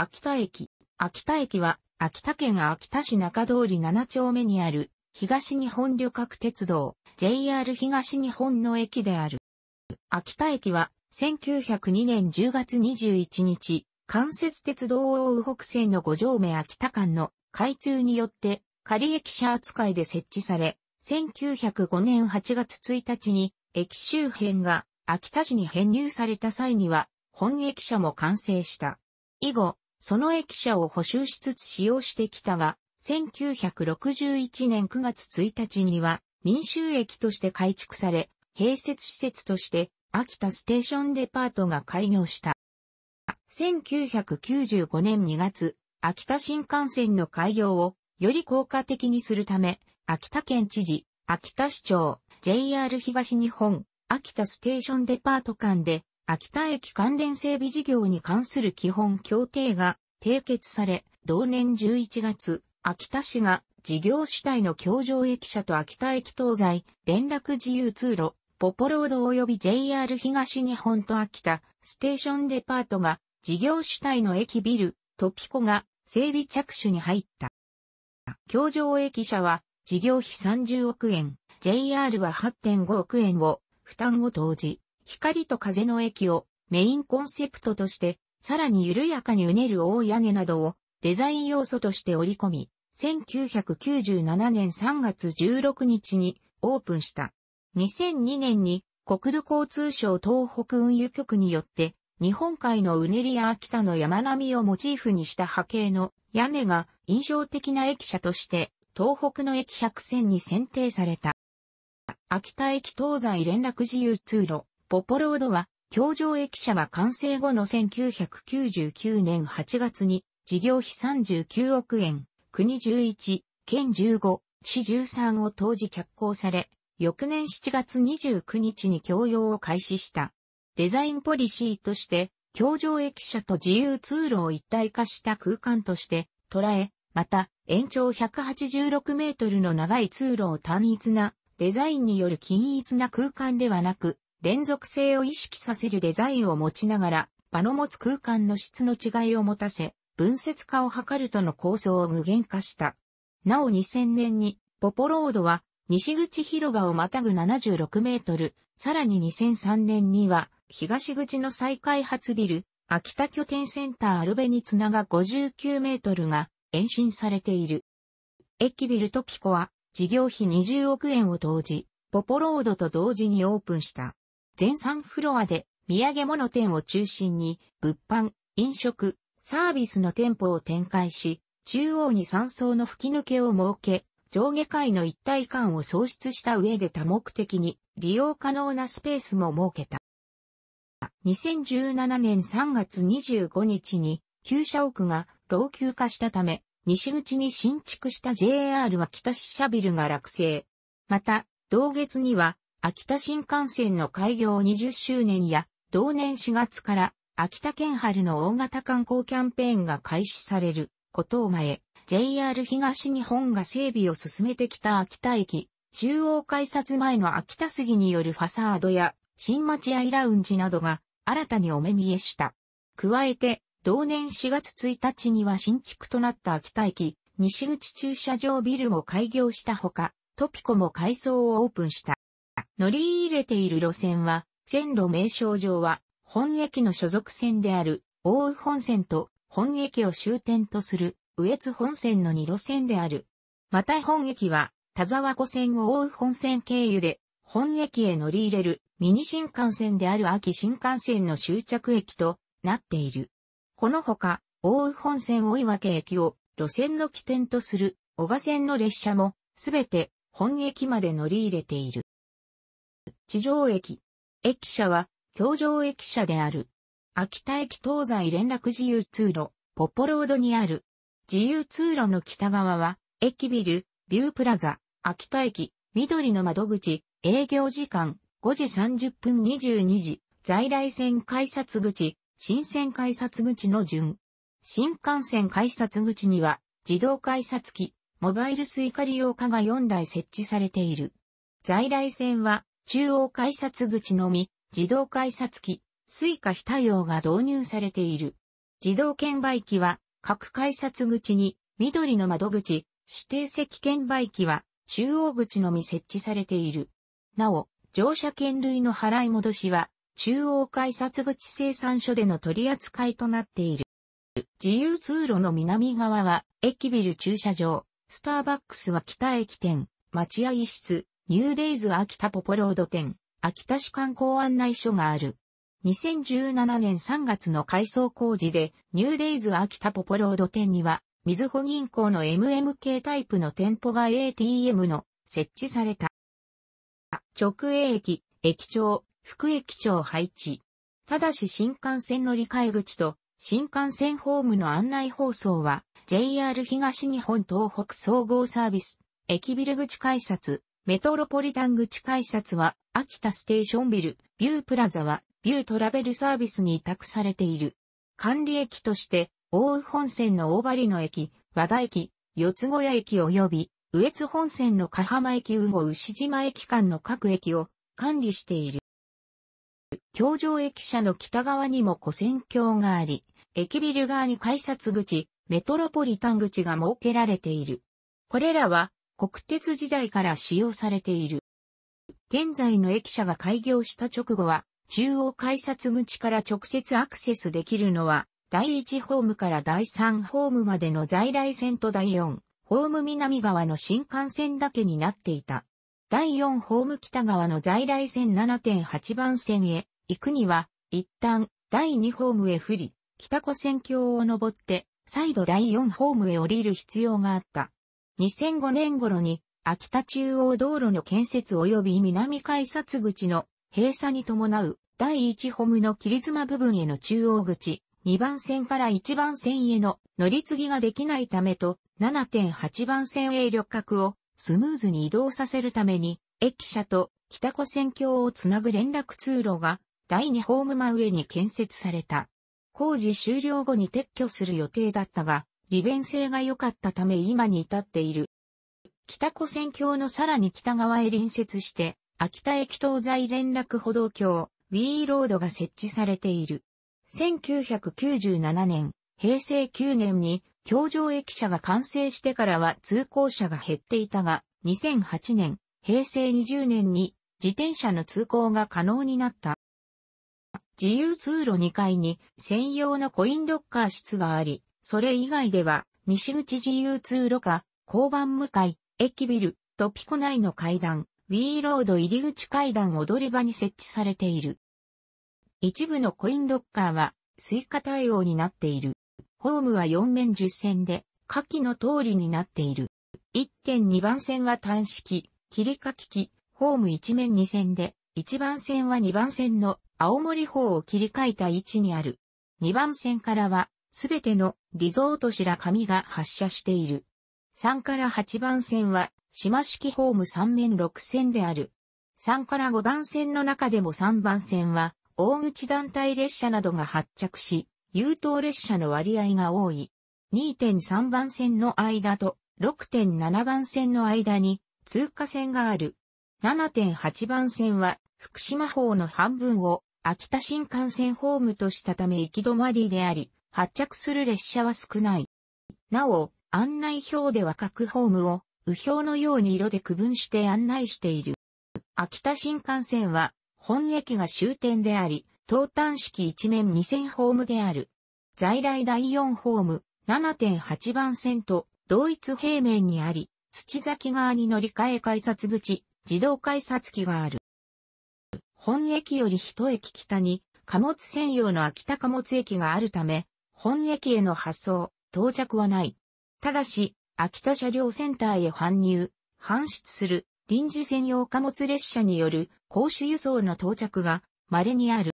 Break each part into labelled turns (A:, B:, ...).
A: 秋田駅。秋田駅は、秋田県秋田市中通り7丁目にある、東日本旅客鉄道、JR 東日本の駅である。秋田駅は、1902年10月21日、関節鉄道をう北線の五条目秋田間の開通によって、仮駅舎扱いで設置され、1905年8月1日に、駅周辺が秋田市に編入された際には、本駅舎も完成した。以後、その駅舎を補修しつつ使用してきたが、1961年9月1日には民衆駅として改築され、併設施設として秋田ステーションデパートが開業した。1995年2月、秋田新幹線の開業をより効果的にするため、秋田県知事、秋田市長、JR 東日本、秋田ステーションデパート間で秋田駅関連整備事業に関する基本協定が締結され、同年11月、秋田市が事業主体の京上駅舎と秋田駅東西、連絡自由通路、ポポロード及び JR 東日本と秋田、ステーションデパートが事業主体の駅ビル、トピコが整備着手に入った。京上駅舎は事業費30億円、JR は8.5億円を負担を投じ、光と風の駅をメインコンセプトとして、さらに緩やかにうねる大屋根などをデザイン要素として織り込み、1997年3月16日にオープンした。2002年に国土交通省東北運輸局によって日本海のうねりや秋田の山並みをモチーフにした波形の屋根が印象的な駅舎として東北の駅100選に選定された。秋田駅東西連絡自由通路ポポロードは、橋上駅舎は完成後の1999年8月に、事業費39億円、国11、県15、市13を当時着工され、翌年7月29日に供用を開始した。デザインポリシーとして、橋上駅舎と自由通路を一体化した空間として捉え、また、延長186メートルの長い通路を単一な、デザインによる均一な空間ではなく、連続性を意識させるデザインを持ちながら、場の持つ空間の質の違いを持たせ、分節化を図るとの構想を無限化した。なお2000年に、ポポロードは、西口広場をまたぐ76メートル、さらに2003年には、東口の再開発ビル、秋田拠点センターアルベにつなが59メートルが延伸されている。駅ビルトピコは事業費20億円を投じ、ポポロードと同時にオープンした。全3フロアで土産物店を中心に物販、飲食、サービスの店舗を展開し、中央に3層の吹き抜けを設け、上下階の一体感を創出した上で多目的に利用可能なスペースも設けた。2017年3月25日に旧社屋が老朽化したため、西口に新築した JR は北支社ビルが落成。また、同月には秋田新幹線の開業20周年や、同年4月から秋田県春の大型観光キャンペーンが開始されることを前、JR 東日本が整備を進めてきた秋田駅、中央改札前の秋田杉によるファサードや、新町アイラウンジなどが新たにお目見えした。加えて、同年4月1日には新築となった秋田駅、西口駐車場ビルも開業したほか、トピコも改装をオープンした。乗り入れている路線は、線路名称上は、本駅の所属線である、大宇本線と、本駅を終点とする、羽越本線の2路線である。また本駅は、田沢湖線を大宇本線経由で、本駅へ乗り入れる、ミニ新幹線である秋新幹線の終着駅となっている。このほか、大宇本線追分駅を路線の起点とする小賀線の列車も、すべて本駅まで乗り入れている。地上駅。駅舎は、京上駅舎である。秋田駅東西連絡自由通路、ポポロードにある。自由通路の北側は、駅ビル、ビュープラザ、秋田駅、緑の窓口、営業時間、5時30分22時、在来線改札口、新線改札口の順。新幹線改札口には、自動改札機、モバイルスイカ利用化が4台設置されている。在来線は、中央改札口のみ、自動改札機、スイカ非対応が導入されている。自動券売機は、各改札口に、緑の窓口、指定席券売機は、中央口のみ設置されている。なお、乗車券類の払い戻しは、中央改札口生産所での取り扱いとなっている。自由通路の南側は、駅ビル駐車場、スターバックスは北駅店、待合室、ニューデイズ秋田ポポロード店、秋田市観光案内所がある。2017年3月の改装工事で、ニューデイズ秋田ポポロード店には、水穂銀行の MMK タイプの店舗が ATM の設置された。直営駅、駅長、副駅長配置。ただし新幹線乗り換え口と新幹線ホームの案内放送は JR 東日本東北総合サービス、駅ビル口改札、メトロポリタン口改札は、秋田ステーションビル、ビュープラザは、ビュートラベルサービスに委託されている。管理駅として、大宇本線の大張野駅、和田駅、四つ小屋駅及び、上津本線の香浜駅、宇後牛島駅間の各駅を管理している。京上駅舎の北側にも古線橋があり、駅ビル側に改札口、メトロポリタン口が設けられている。これらは、国鉄時代から使用されている。現在の駅舎が開業した直後は、中央改札口から直接アクセスできるのは、第1ホームから第3ホームまでの在来線と第4ホーム南側の新幹線だけになっていた。第4ホーム北側の在来線7.8番線へ行くには、一旦第2ホームへ降り、北湖線橋を登って、再度第4ホームへ降りる必要があった。2005年頃に、秋田中央道路の建設及び南改札口の閉鎖に伴う第1ホームの切妻部分への中央口、2番線から1番線への乗り継ぎができないためと、7.8番線へ旅客をスムーズに移動させるために、駅舎と北湖線橋をつなぐ連絡通路が第2ホーム真上に建設された。工事終了後に撤去する予定だったが、利便性が良かったため今に至っている。北湖線橋のさらに北側へ隣接して、秋田駅東西連絡歩道橋、ウィーロードが設置されている。1997年、平成9年に、橋上駅舎が完成してからは通行者が減っていたが、2008年、平成20年に自転車の通行が可能になった。自由通路2階に専用のコインロッカー室があり、それ以外では、西口自由通路か、交番向かい、駅ビル、トピコ内の階段、ウィーロード入り口階段踊り場に設置されている。一部のコインロッカーは、スイカ対応になっている。ホームは4面10線で、下記の通りになっている。1.2番線は単式、切り書き機、ホーム1面2線で、1番線は2番線の青森方を切り替えた位置にある。2番線からはすべてのリゾート白神が発射している。3から8番線は、島式ホーム3面6線である。3から5番線の中でも3番線は、大口団体列車などが発着し、優等列車の割合が多い。2.3番線の間と6.7番線の間に通過線がある。7.8番線は福島方の半分を秋田新幹線ホームとしたため行き止まりであり、発着する列車は少ない。なお、案内表では各ホームを、右表のように色で区分して案内している。秋田新幹線は、本駅が終点であり、東端式一面2000ホームである。在来第4ホーム、7.8番線と、同一平面にあり、土崎側に乗り換え改札口、自動改札機がある。本駅より一駅北に、貨物専用の秋田貨物駅があるため、本駅への発送、到着はない。ただし、秋田車両センターへ搬入、搬出する臨時専用貨物列車による公衆輸送の到着が稀にある。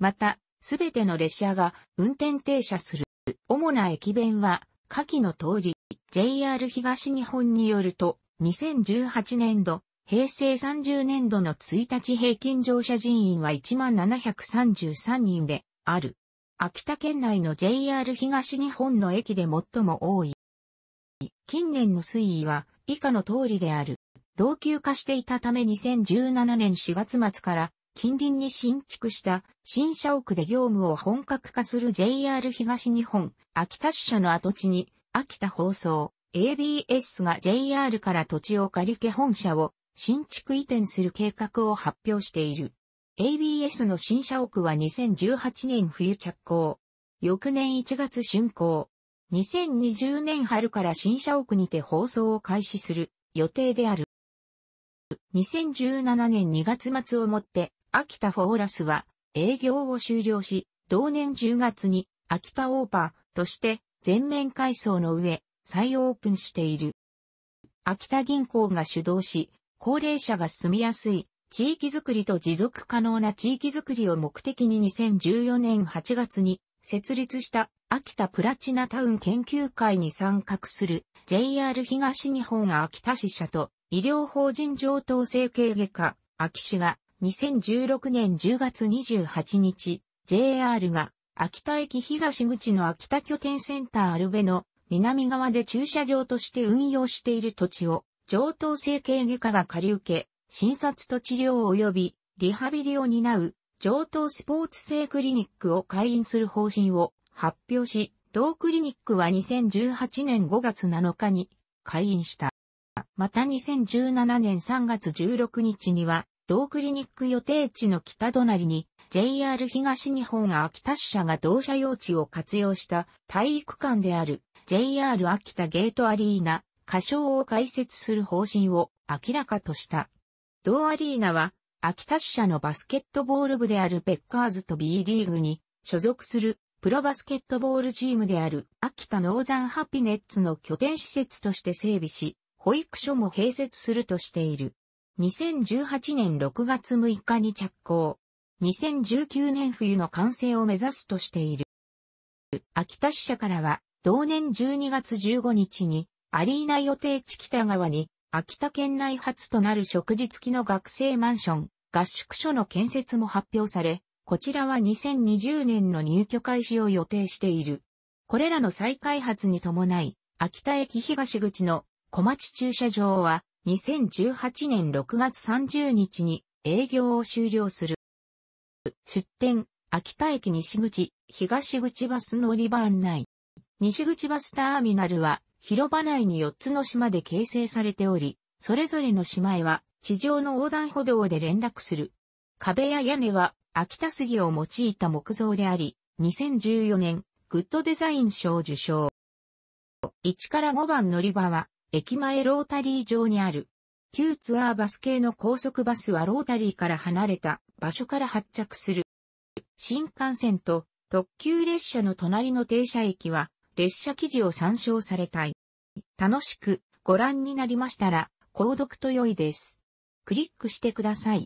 A: また、すべての列車が運転停車する。主な駅弁は、下記の通り、JR 東日本によると、2018年度、平成30年度の1日平均乗車人員は1733人である。秋田県内の JR 東日本の駅で最も多い。近年の推移は以下の通りである。老朽化していたため2017年4月末から近隣に新築した新社屋で業務を本格化する JR 東日本秋田支社の跡地に秋田放送 ABS が JR から土地を借り家本社を新築移転する計画を発表している。ABS の新社屋は2018年冬着工。翌年1月竣工。2020年春から新社屋にて放送を開始する予定である。2017年2月末をもって秋田フォーラスは営業を終了し、同年10月に秋田オーパーとして全面改装の上再オープンしている。秋田銀行が主導し、高齢者が住みやすい地域づくりと持続可能な地域づくりを目的に2014年8月に設立した秋田プラチナタウン研究会に参画する JR 東日本秋田支社と医療法人上等整形外科秋市が2016年10月28日 JR が秋田駅東口の秋田拠点センターアルベの南側で駐車場として運用している土地を上等整形外科が借り受け診察と治療及びリハビリを担う上等スポーツ性クリニックを開院する方針を発表し、同クリニックは2018年5月7日に開院した。また2017年3月16日には、同クリニック予定地の北隣に JR 東日本秋田支社が同社用地を活用した体育館である JR 秋田ゲートアリーナ、仮称を開設する方針を明らかとした。同アリーナは、秋田支社のバスケットボール部であるペッカーズと B リーグに所属するプロバスケットボールチームである秋田ノーザンハピネッツの拠点施設として整備し、保育所も併設するとしている。2018年6月6日に着工。2019年冬の完成を目指すとしている。秋田支社からは、同年12月15日に、アリーナ予定地北側に秋田県内初となる食事付きの学生マンション、合宿所の建設も発表され、こちらは2020年の入居開始を予定している。これらの再開発に伴い、秋田駅東口の小町駐車場は2018年6月30日に営業を終了する。出店、秋田駅西口、東口バス乗り場案内。西口バスターミナルは広場内に4つの島で形成されており、それぞれの島へは地上の横断歩道で連絡する。壁や屋根は秋田杉を用いた木造であり、2014年グッドデザイン賞受賞。1から5番乗り場は駅前ロータリー上にある。旧ツアーバス系の高速バスはロータリーから離れた場所から発着する。新幹線と特急列車の隣の停車駅は列車記事を参照されたい。楽しくご覧になりましたら、購読と良いです。クリックしてください。